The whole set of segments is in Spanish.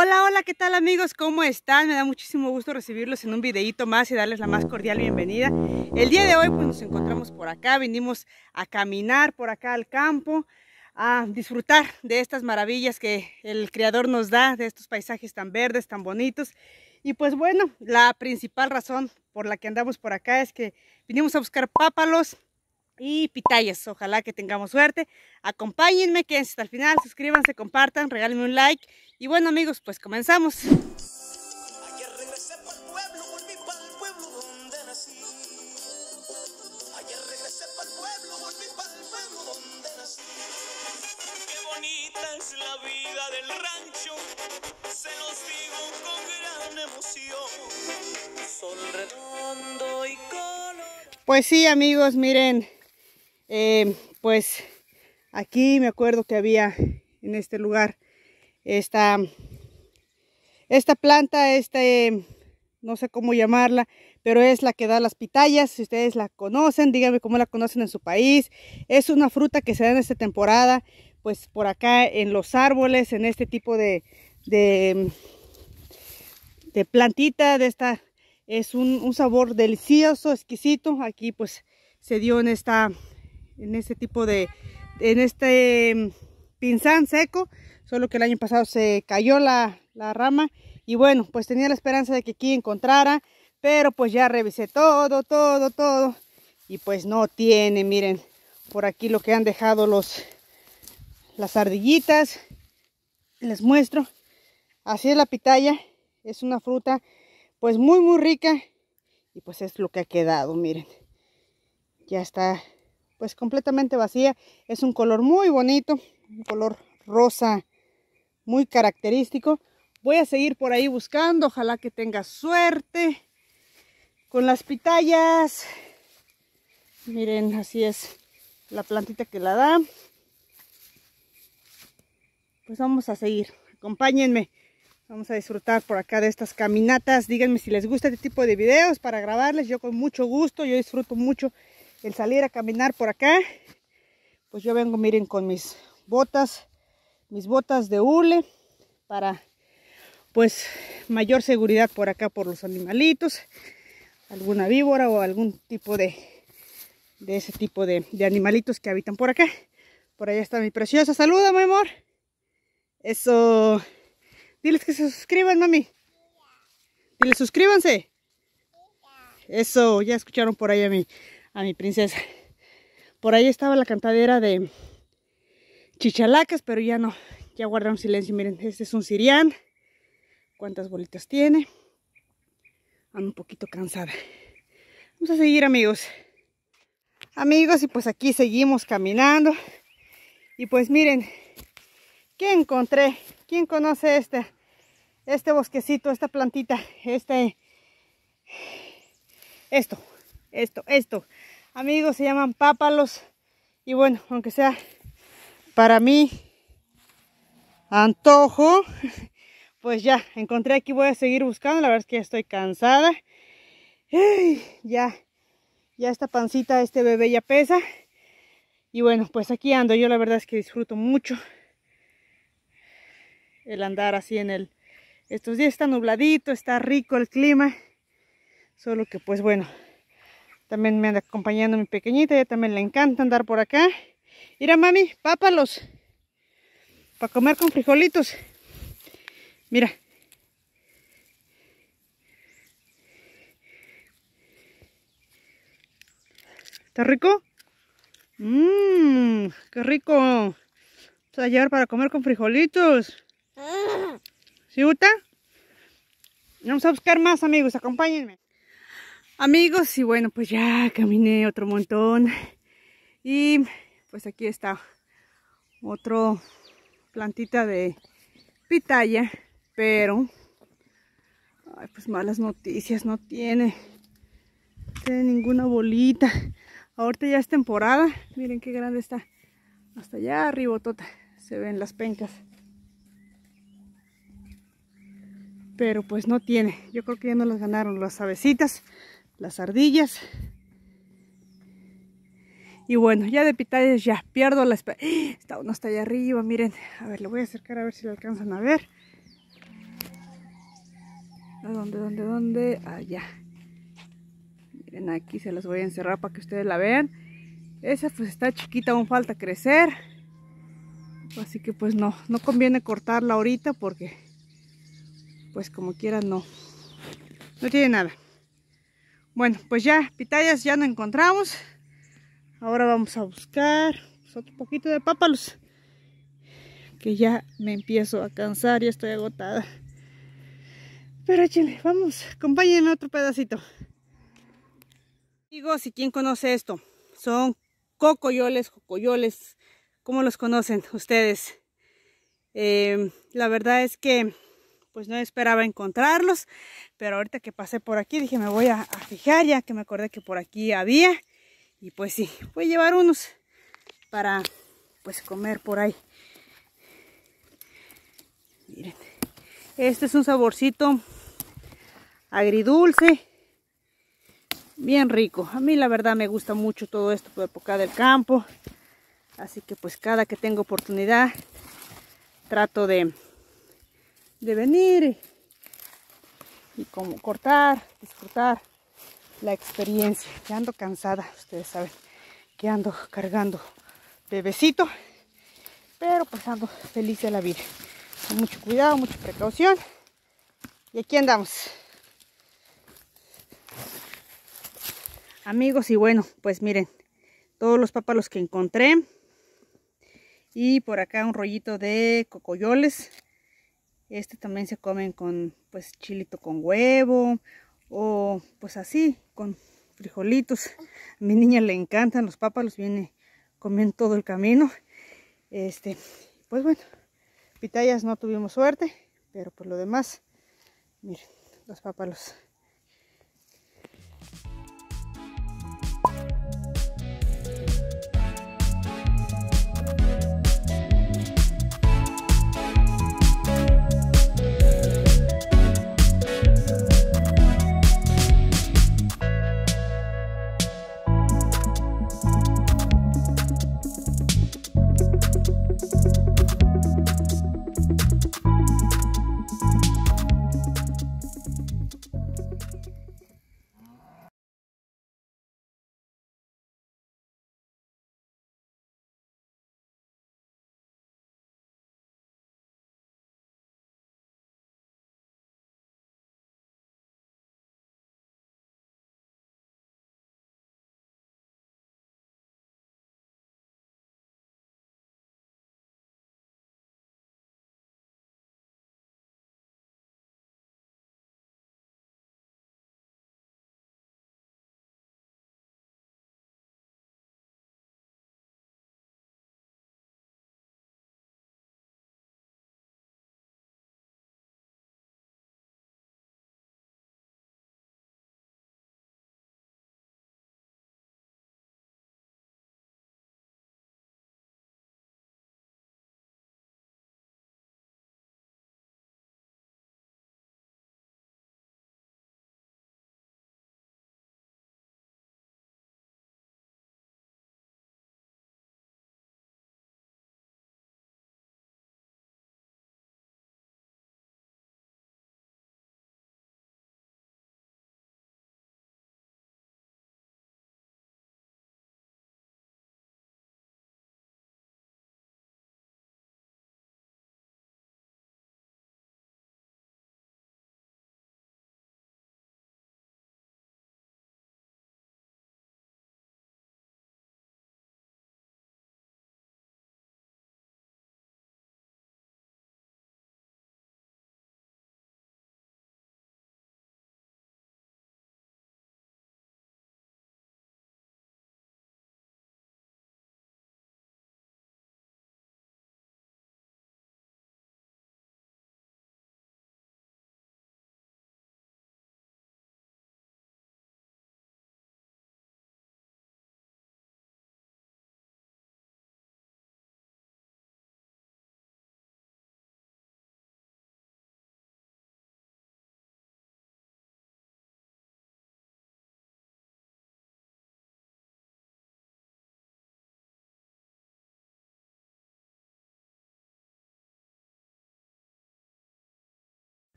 Hola, hola, ¿qué tal amigos? ¿Cómo están? Me da muchísimo gusto recibirlos en un videíto más y darles la más cordial bienvenida. El día de hoy pues nos encontramos por acá, vinimos a caminar por acá al campo, a disfrutar de estas maravillas que el Creador nos da, de estos paisajes tan verdes, tan bonitos. Y pues bueno, la principal razón por la que andamos por acá es que vinimos a buscar pápalos, y pitayas. Ojalá que tengamos suerte. Acompáñenme, quédense hasta el final, suscríbanse, compartan, regálenme un like. Y bueno amigos, pues comenzamos. Pues sí, amigos, miren, eh, pues aquí me acuerdo que había en este lugar esta, esta planta, este, no sé cómo llamarla, pero es la que da las pitayas. Si ustedes la conocen, díganme cómo la conocen en su país. Es una fruta que se da en esta temporada, pues por acá en los árboles, en este tipo de, de, plantita, de esta. Es un, un sabor delicioso, exquisito. Aquí pues se dio en esta en este tipo de, en este em, pinzán seco, solo que el año pasado se cayó la, rama y bueno, pues tenía la esperanza de que aquí encontrara, pero pues ya revisé todo, todo, todo y pues no tiene, miren, por aquí lo que han dejado los las ardillitas, les muestro, así es la pitaya, es una fruta pues muy muy rica y pues es lo que ha quedado, miren, ya está pues completamente vacía. Es un color muy bonito, un color rosa muy característico. Voy a seguir por ahí buscando, ojalá que tenga suerte con las pitayas. Miren, así es la plantita que la da. Pues vamos a seguir, acompáñenme. Vamos a disfrutar por acá de estas caminatas. Díganme si les gusta este tipo de videos para grabarles. Yo con mucho gusto, yo disfruto mucho el salir a caminar por acá, pues yo vengo, miren, con mis botas, mis botas de hule para pues mayor seguridad por acá por los animalitos, alguna víbora o algún tipo de, de ese tipo de, animalitos que habitan por acá. Por allá está mi preciosa, saluda mi amor. Eso, diles que se suscriban mami. Diles suscríbanse. Eso, ya escucharon por ahí a mí a mi princesa. Por ahí estaba la cantadera de chichalacas, pero ya no, ya un silencio. Miren, este es un sirián. Cuántas bolitas tiene. Ando un poquito cansada. Vamos a seguir, amigos. Amigos, y pues aquí seguimos caminando. Y pues miren, ¿qué encontré? ¿Quién conoce este, este bosquecito, esta plantita, este, esto? esto, esto. Amigos, se llaman pápalos. Y bueno, aunque sea para mí antojo, pues ya, encontré aquí, voy a seguir buscando. La verdad es que ya estoy cansada. ya, ya esta pancita, este bebé ya pesa. Y bueno, pues aquí ando. Yo la verdad es que disfruto mucho el andar así en el... Estos días está nubladito, está rico el clima. Solo que pues bueno, también me anda acompañando mi pequeñita, ella también le encanta andar por acá. Mira, mami, pápalos. Para comer con frijolitos. Mira. ¿Está rico? Mmm, qué rico. Vamos a para comer con frijolitos. Ah. ¿Sí gusta? Vamos a buscar más amigos, acompáñenme amigos y bueno pues ya caminé otro montón y pues aquí está otro plantita de pitaya pero pues malas noticias no tiene tiene ninguna bolita ahorita ya es temporada miren qué grande está hasta allá arriba tota, se ven las pencas pero pues no tiene yo creo que ya no las ganaron las avecitas las ardillas. Y bueno, ya de pitayas ya pierdo la esperanza. ¡Ah! Está uno está allá arriba, miren. A ver, le voy a acercar a ver si lo alcanzan a ver. ¿A dónde, dónde, dónde? Allá. Miren, aquí se las voy a encerrar para que ustedes la vean. Esa pues está chiquita, aún falta crecer. Así que pues no, no conviene cortarla ahorita porque pues como quieran no, no tiene nada. Bueno, pues ya, pitayas ya no encontramos. Ahora vamos a buscar pues, otro poquito de pápalos. Que ya me empiezo a cansar, ya estoy agotada. Pero chile, vamos, acompáñenme otro pedacito. Digo, si quién conoce esto, son cocoyoles, cocoyoles, ¿cómo los conocen ustedes? Eh, la verdad es que pues no esperaba encontrarlos. Pero ahorita que pasé por aquí dije me voy a, fijar ya que me acordé que por aquí había. Y pues sí, voy a llevar unos para pues comer por ahí. Miren, este es un saborcito agridulce, bien rico. A mí la verdad me gusta mucho todo esto por época del campo. Así que pues cada que tengo oportunidad trato de, de venir y, como cortar, disfrutar la experiencia. Ya ando cansada, ustedes saben que ando cargando bebecito, pero pues ando feliz de la vida. Con mucho cuidado, mucha precaución. Y aquí andamos. Amigos, y bueno, pues miren, todos los papalos que encontré. Y por acá un rollito de cocoyoles este también se comen con pues chilito con huevo o pues así, con frijolitos. A mi niña le encantan los pápalos, los viene comiendo todo el camino. Este, pues bueno, pitayas no tuvimos suerte, pero por pues, lo demás, miren, los pápalos...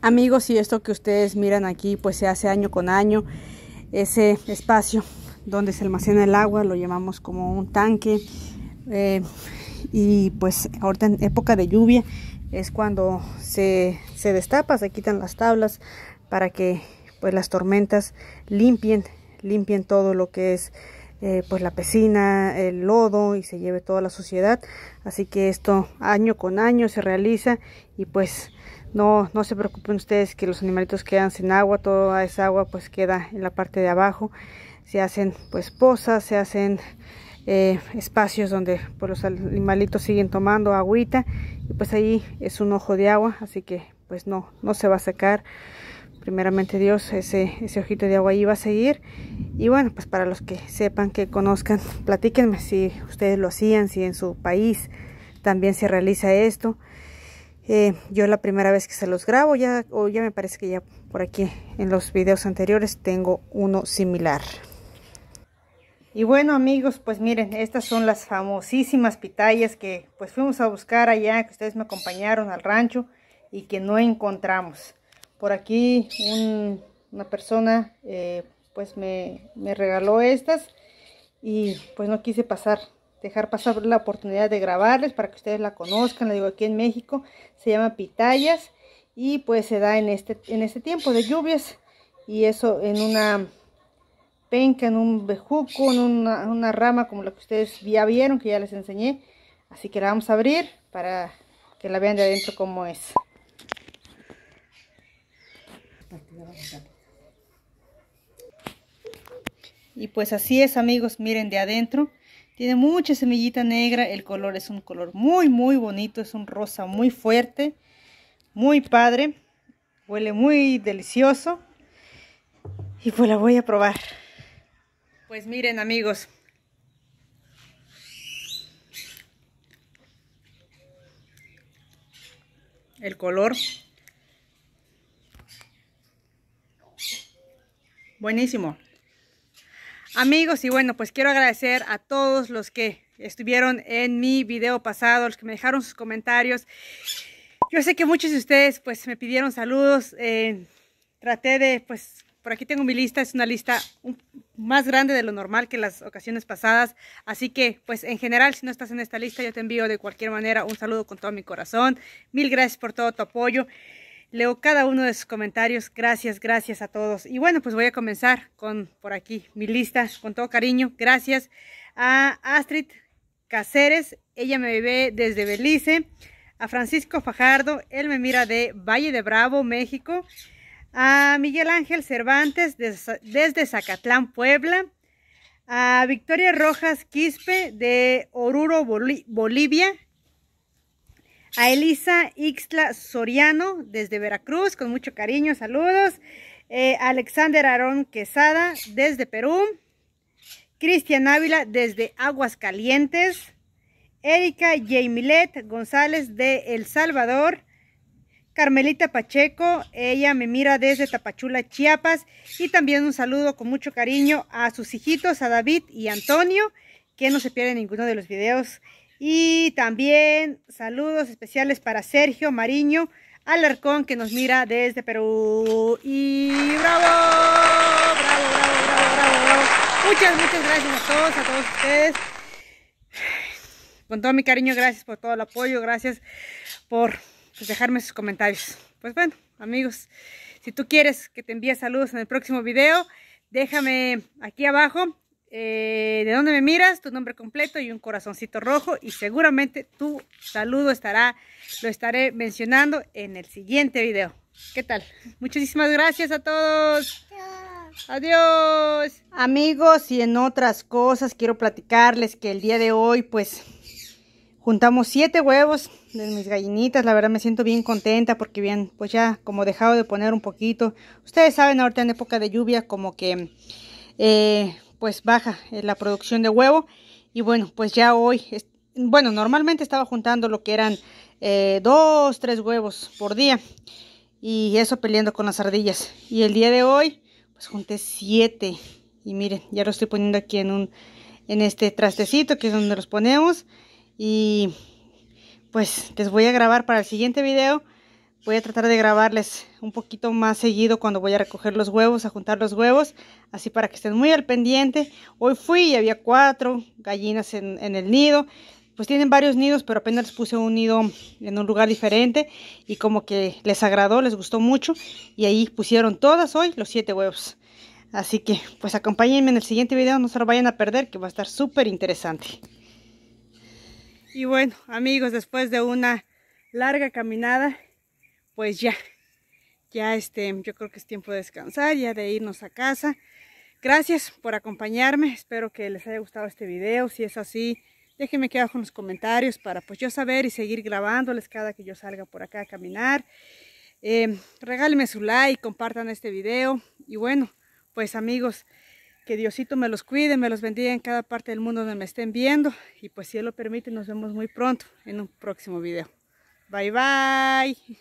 Amigos, y esto que ustedes miran aquí, pues se hace año con año. Ese espacio donde se almacena el agua lo llamamos como un tanque. Eh, y pues ahorita en época de lluvia es cuando se, destapa, se quitan las tablas para que pues las tormentas limpien, limpien todo lo que es eh, pues la piscina, el lodo y se lleve toda la suciedad. Así que esto año con año se realiza y pues no, no se preocupen ustedes que los animalitos quedan sin agua, toda esa agua pues queda en la parte de abajo, se hacen pues pozas, se hacen eh, espacios donde pues, los animalitos siguen tomando agüita y pues ahí es un ojo de agua, así que pues no, no se va a sacar primeramente Dios, ese, ese ojito de agua ahí va a seguir. Y bueno, pues para los que sepan, que conozcan, platíquenme si ustedes lo hacían, si en su país también se realiza esto. Eh, yo la primera vez que se los grabo, ya, o ya me parece que ya por aquí en los videos anteriores tengo uno similar. Y bueno amigos, pues miren, estas son las famosísimas pitayas que pues fuimos a buscar allá, que ustedes me acompañaron al rancho y que no encontramos. Por aquí una persona eh, pues me, me regaló estas y pues no quise pasar dejar pasar la oportunidad de grabarles para que ustedes la conozcan, la digo aquí en México, se llama pitayas y pues se da en este, en este tiempo de lluvias y eso en una penca, en un bejuco, en una, rama como la que ustedes ya vieron, que ya les enseñé, así que la vamos a abrir para que la vean de adentro como es. Y pues así es amigos, miren de adentro tiene mucha semillita negra, el color es un color muy, muy bonito, es un rosa muy fuerte, muy padre, huele muy delicioso. Y pues la voy a probar. Pues miren amigos. El color. Buenísimo. Amigos, y bueno, pues quiero agradecer a todos los que estuvieron en mi video pasado, los que me dejaron sus comentarios. Yo sé que muchos de ustedes pues me pidieron saludos. Eh, traté de, pues, por aquí tengo mi lista, es una lista más grande de lo normal que las ocasiones pasadas. Así que, pues en general, si no estás en esta lista, yo te envío de cualquier manera un saludo con todo mi corazón. Mil gracias por todo tu apoyo. Leo cada uno de sus comentarios. Gracias, gracias a todos. Y bueno, pues voy a comenzar con por aquí mi lista, con todo cariño. Gracias a Astrid Cáceres, ella me ve desde Belice. A Francisco Fajardo, él me mira de Valle de Bravo, México. A Miguel Ángel Cervantes, desde Zacatlán, Puebla. A Victoria Rojas Quispe, de Oruro, Bolivia a Elisa Ixtla Soriano desde Veracruz, con mucho cariño, saludos. Eh, Alexander Aarón Quesada desde Perú. Cristian Ávila desde Aguascalientes. Erika Jamilet González de El Salvador. Carmelita Pacheco, ella me mira desde Tapachula, Chiapas. Y también un saludo con mucho cariño a sus hijitos, a David y Antonio, que no se pierden ninguno de los videos y también saludos especiales para Sergio Mariño Alarcón que nos mira desde Perú. Y bravo, bravo, bravo, bravo, bravo. Muchas, muchas gracias a todos, a todos ustedes. Con todo mi cariño, gracias por todo el apoyo, gracias por pues, dejarme sus comentarios. Pues bueno, amigos, si tú quieres que te envíe saludos en el próximo video, déjame aquí abajo eh, de dónde me miras, tu nombre completo y un corazoncito rojo y seguramente tu saludo estará, lo estaré mencionando en el siguiente video. ¿Qué tal? Muchísimas gracias a todos. Adiós. Amigos y en otras cosas quiero platicarles que el día de hoy pues juntamos siete huevos de mis gallinitas. La verdad me siento bien contenta porque bien pues ya como dejado de poner un poquito. Ustedes saben ahorita en época de lluvia como que... Eh, pues baja eh, la producción de huevo y bueno, pues ya hoy, bueno, normalmente estaba juntando lo que eran eh, dos, tres huevos por día y eso peleando con las ardillas. Y el día de hoy, pues junté siete y miren, ya lo estoy poniendo aquí en un, en este trastecito que es donde los ponemos y pues les voy a grabar para el siguiente video Voy a tratar de grabarles un poquito más seguido cuando voy a recoger los huevos, a juntar los huevos, así para que estén muy al pendiente. Hoy fui y había cuatro gallinas en, el nido. Pues tienen varios nidos, pero apenas les puse un nido en un lugar diferente y como que les agradó, les gustó mucho y ahí pusieron todas hoy los siete huevos. Así que pues acompáñenme en el siguiente video, no se lo vayan a perder que va a estar súper interesante. Y bueno amigos, después de una larga caminada pues ya, ya este, yo creo que es tiempo de descansar, ya de irnos a casa. Gracias por acompañarme, espero que les haya gustado este video, si es así, déjenme aquí abajo en los comentarios para pues yo saber y seguir grabándoles cada que yo salga por acá a caminar. Em, regálenme su like, compartan este video y bueno, pues amigos, que Diosito me los cuide, me los bendiga en cada parte del mundo donde me estén viendo y pues si Él lo permite nos vemos muy pronto en un próximo video. Bye bye.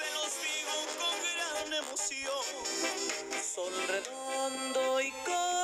se los digo con gran emoción. Sol redondo y con